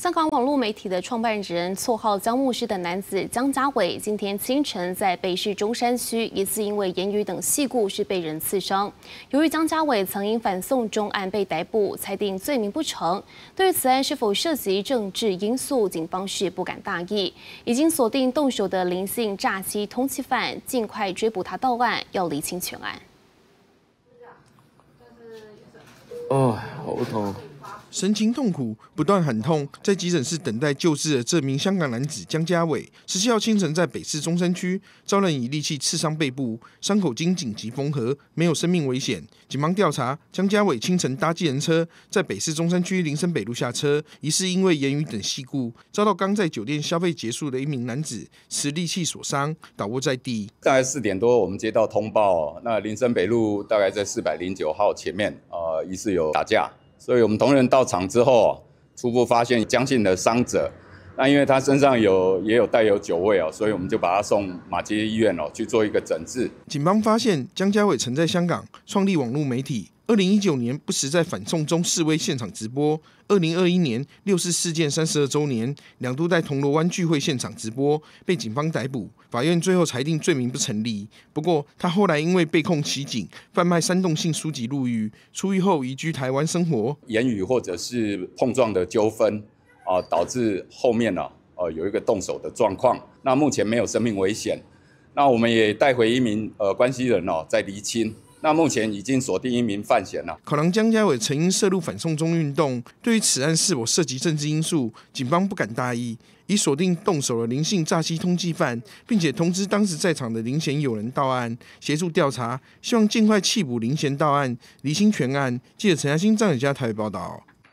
香港网络媒体的创办人、绰号“江牧师”的男子江家伟，今天清晨在北市中山区，疑似因为言语等细故是被人刺伤。由于江家伟曾因反送中案被逮捕，裁定罪名不成对于此案是否涉及政治因素，警方是不敢大意，已经锁定动手的林姓诈欺通缉犯，尽快追捕他到案，要厘清全案。哦，好痛。神情痛苦，不断喊痛，在急诊室等待救治的这名香港男子江家伟，十七号清晨在北市中山区遭人以利器刺伤背部，伤口经紧急缝合，没有生命危险。警方调查，江家伟清晨搭计程车，在北市中山区林森北路下车，疑似因为言语等事故，遭到刚在酒店消费结束的一名男子持利器所伤，倒卧在地。大概四点多，我们接到通报，那林森北路大概在四百零九号前面呃，疑似有打架。所以，我们同仁到场之后，初步发现江姓的伤者。那因为他身上有也有带有酒味哦，所以我们就把他送马街医院哦去做一个诊治。警方发现，江嘉伟曾在香港创立网络媒体，二零一九年不时在反送中示威现场直播，二零二一年六四事件三十二周年，两度在铜锣湾聚会现场直播，被警方逮捕。法院最后裁定罪名不成立。不过他后来因为被控袭警、贩卖煽动性书籍入狱，出狱后移居台湾生活。言语或者是碰撞的纠纷。啊，导致后面呢，呃，有一个动手的状况。那目前没有生命危险。那我们也带回一名呃关系人哦，在厘清。那目前已经锁定一名犯嫌了。可能江家伟曾因涉入反送中运动，对于此案是否涉及政治因素，警方不敢大意，已锁定动手的林姓诈欺通缉犯，并且通知当时在场的林贤友人到案协助调查，希望尽快弃捕林贤到案，厘清全案。记者陈嘉欣，张宇家台北报道。